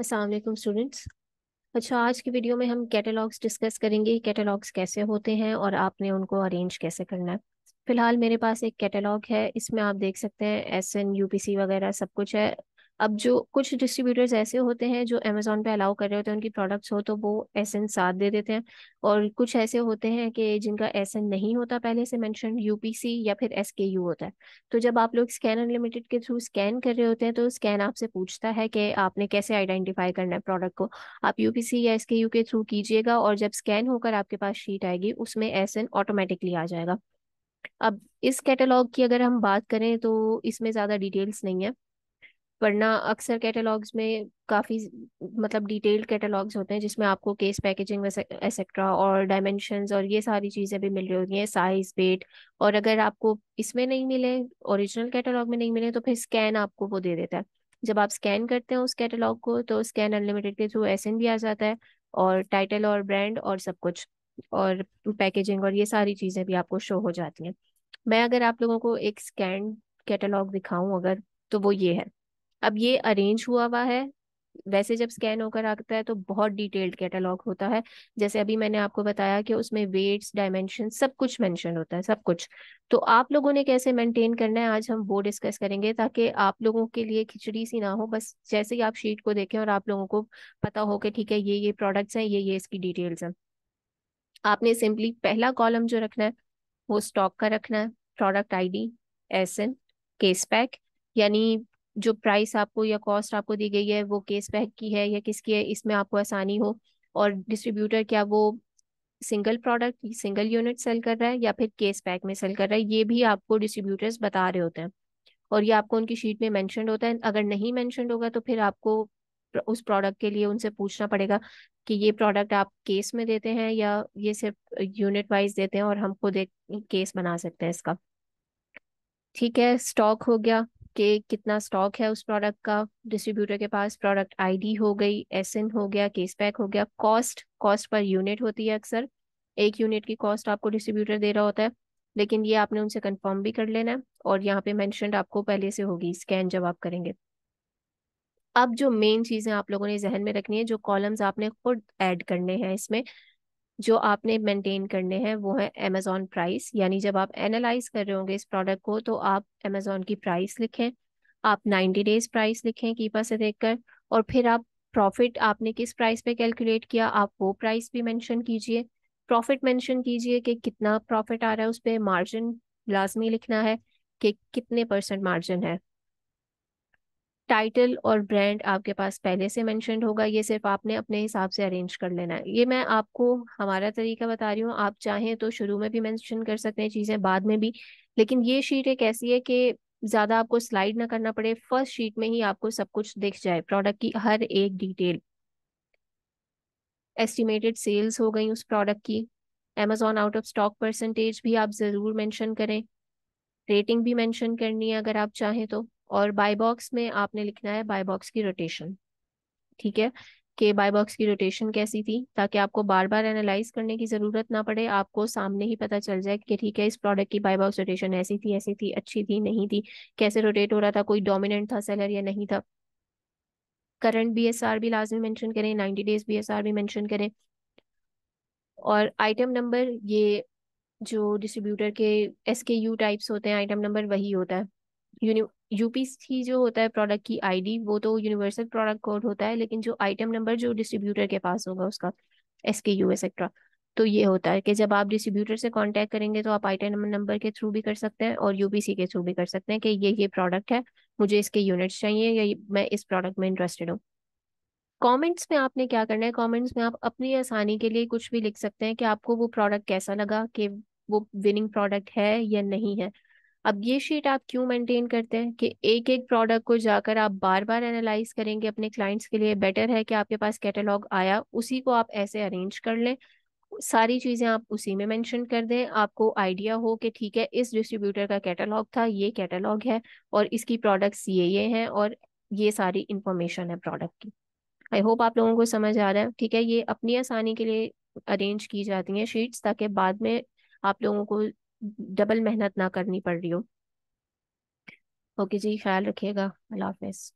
Aslam students अच्छा आज की वीडियो में हम कैटलाग्स डिस्कस करेंगे कैटलाग्स कैसे होते हैं और आपने उनको अरेंज कैसे करना है फिलहाल मेरे पास एक कैटलाग है इसमें आप देख सकते हैं S N U P C वगैरह सब कुछ है अब जो कुछ डिस्ट्रीब्यूटर्स ऐसे होते हैं जो अमेजोन पे अलाउ कर रहे होते हैं उनकी प्रोडक्ट्स हो तो वो एसेंस साथ दे देते हैं और कुछ ऐसे होते हैं कि जिनका एसन नहीं होता पहले से मेंशन यूपीसी या फिर एस के यू होता है तो जब आप लोग स्कैन अनलिमिटेड के थ्रू स्कैन कर रहे होते हैं तो स्कैन आपसे पूछता है कि आपने कैसे आइडेंटिफाई करना है प्रोडक्ट को आप यू या एस के यू के थ्रू कीजिएगा और जब स्कैन होकर आपके पास शीट आएगी उसमें एसन ऑटोमेटिकली आ जाएगा अब इस कैटलॉग की अगर हम बात करें तो इसमें ज़्यादा डिटेल्स नहीं है वरना अक्सर कैटलॉग्स में काफ़ी मतलब डिटेल्ड कैटलॉग्स होते हैं जिसमें आपको केस पैकेजिंग एसेट्रा और डायमेंशन और ये सारी चीज़ें भी मिल रही होती हैं साइज वेट और अगर आपको इसमें नहीं मिले ओरिजिनल कैटलॉग में नहीं मिले तो फिर स्कैन आपको वो दे देता है जब आप स्कैन करते हैं उस कैटलॉग को तो स्कैन अनलिमिटेड के थ्रू एस भी आ जाता है और टाइटल और ब्रांड और सब कुछ और पैकेजिंग और ये सारी चीज़ें भी आपको शो हो जाती हैं मैं अगर आप लोगों को एक स्कैन कैटलॉग दिखाऊं अगर तो वो ये है अब ये अरेंज हुआ हुआ है वैसे जब स्कैन होकर आता है तो बहुत डिटेल्ड कैटलॉग होता है जैसे अभी मैंने आपको बताया कि उसमें वेट्स डायमेंशन सब कुछ मेंशन होता है सब कुछ तो आप लोगों ने कैसे मेंटेन करना है आज हम वो डिस्कस करेंगे ताकि आप लोगों के लिए खिचड़ी सी ना हो बस जैसे ही आप शीट को देखें और आप लोगों को पता हो कि ठीक है ये ये प्रोडक्ट्स हैं ये ये इसकी डिटेल्स हैं आपने सिंपली पहला कॉलम जो रखना है वो स्टॉक का रखना है product I D S N case pack यानी जो प्राइस आपको या कॉस्ट आपको दी गई है वो केस पैक की है या किसकी है इसमें आपको आसानी हो और डिस्ट्रीब्यूटर क्या वो single product single unit sell कर रहा है या फिर केस पैक में सेल कर रहा है ये भी आपको डिस्ट्रीब्यूटर्स बता रहे होते हैं और ये आपको उनकी शीट में मैंशनड होता है अगर नहीं मैंशनड होगा तो फिर आपको उस प्रोडक्ट के लिए उनसे पूछना पड़ेगा कि ये प्रोडक्ट आप केस में देते हैं या ये सिर्फ यूनिट वाइज देते हैं और हम खुद एक केस बना सकते हैं इसका ठीक है स्टॉक हो गया के कितना स्टॉक है उस प्रोडक्ट का डिस्ट्रीब्यूटर के पास प्रोडक्ट आईडी हो गई एन हो गया केस पैक हो गया कॉस्ट कॉस्ट पर यूनिट होती है अक्सर एक यूनिट की कॉस्ट आपको डिस्ट्रीब्यूटर दे रहा होता है लेकिन ये आपने उनसे कंफर्म भी कर लेना है और यहाँ पे मैंशन आपको पहले से होगी स्कैन जब आप करेंगे अब जो मेन चीज़ें आप लोगों ने जहन में रखनी है जो कॉलम्स आपने खुद ऐड करने हैं इसमें जो आपने मेंटेन करने हैं वो है अमेजोन प्राइस यानी जब आप एनालाइज कर रहे होंगे इस प्रोडक्ट को तो आप अमेजोन की प्राइस लिखें आप 90 डेज प्राइस लिखें कीपर से देखकर और फिर आप प्रॉफिट आपने किस प्राइस पे कैलकुलेट किया आप वो प्राइस भी मेंशन कीजिए प्रॉफिट मेंशन कीजिए कि कितना प्रॉफिट आ रहा है उस पर मार्जिन लाजमी लिखना है कि कितने परसेंट मार्जिन है टाइटल और ब्रांड आपके पास पहले से मैंशन होगा ये सिर्फ आपने अपने हिसाब से अरेंज कर लेना है ये मैं आपको हमारा तरीका बता रही हूँ आप चाहें तो शुरू में भी मैंशन कर सकते हैं चीज़ें बाद में भी लेकिन ये शीट एक ऐसी है कि ज़्यादा आपको स्लाइड ना करना पड़े फर्स्ट शीट में ही आपको सब कुछ दिख जाए प्रोडक्ट की हर एक डिटेल एस्टिमेटेड सेल्स हो गई उस प्रोडक्ट की Amazon out of stock percentage भी आप ज़रूर मेंशन करें रेटिंग भी मेंशन करनी है अगर आप चाहें तो और बाय बॉक्स में आपने लिखना है बाय बॉक्स की रोटेशन ठीक है कि बाय बॉक्स की रोटेशन कैसी थी ताकि आपको बार बार एनालाइज करने की ज़रूरत ना पड़े आपको सामने ही पता चल जाए कि ठीक है इस प्रोडक्ट की बाय बॉक्स रोटेशन ऐसी थी ऐसी थी अच्छी थी नहीं थी कैसे रोटेट हो रहा था कोई डोमिनेंट था सेलर या नहीं था करंट बी एस आर भी लाजमी मैंशन करें ninety days B S R भी मैंशन करें और आइटम नंबर ये जो डिस्ट्रीब्यूटर के एस के यू टाइप्स होते हैं आइटम नंबर वही होता है यूनि यूपीसी जो होता है प्रोडक्ट की आईडी वो तो यूनिवर्सल प्रोडक्ट कोड होता है लेकिन जो आइटम नंबर जो डिस्ट्रीब्यूटर के पास होगा उसका एस के यू एक्सेट्रा तो ये होता है कि जब आप डिस्ट्रीब्यूटर से कांटेक्ट करेंगे तो आप आइटम नंबर के थ्रू भी कर सकते हैं और यूपीसी के थ्रू भी कर सकते हैं कि ये ये प्रोडक्ट है मुझे इसके यूनिट्स चाहिए या मैं इस प्रोडक्ट में इंटरेस्टेड हूँ कमेंट्स में आपने क्या करना है कमेंट्स में आप अपनी आसानी के लिए कुछ भी लिख सकते हैं कि आपको वो प्रोडक्ट कैसा लगा कि वो विनिंग प्रोडक्ट है या नहीं है अब ये शीट आप क्यों मेंटेन करते हैं कि एक एक प्रोडक्ट को जाकर आप बार बार एनालाइज करेंगे अपने क्लाइंट्स के लिए बेटर है कि आपके पास कैटलॉग आया उसी को आप ऐसे अरेंज कर लें सारी चीज़ें आप उसी में मेंशन कर दें आपको आइडिया हो कि ठीक है इस डिस्ट्रीब्यूटर का कैटलॉग था ये कैटलॉग है और इसकी प्रोडक्ट्स ये ये हैं और ये सारी इंफॉर्मेशन है प्रोडक्ट की आई होप आप लोगों को समझ आ रहा है ठीक है ये अपनी आसानी के लिए अरेंज की जाती हैं शीट्स ताकि बाद में आप लोगों को डबल मेहनत ना करनी पड़ रही हो ओके जी ख्याल रखिएगा अल्लाह हाफिज़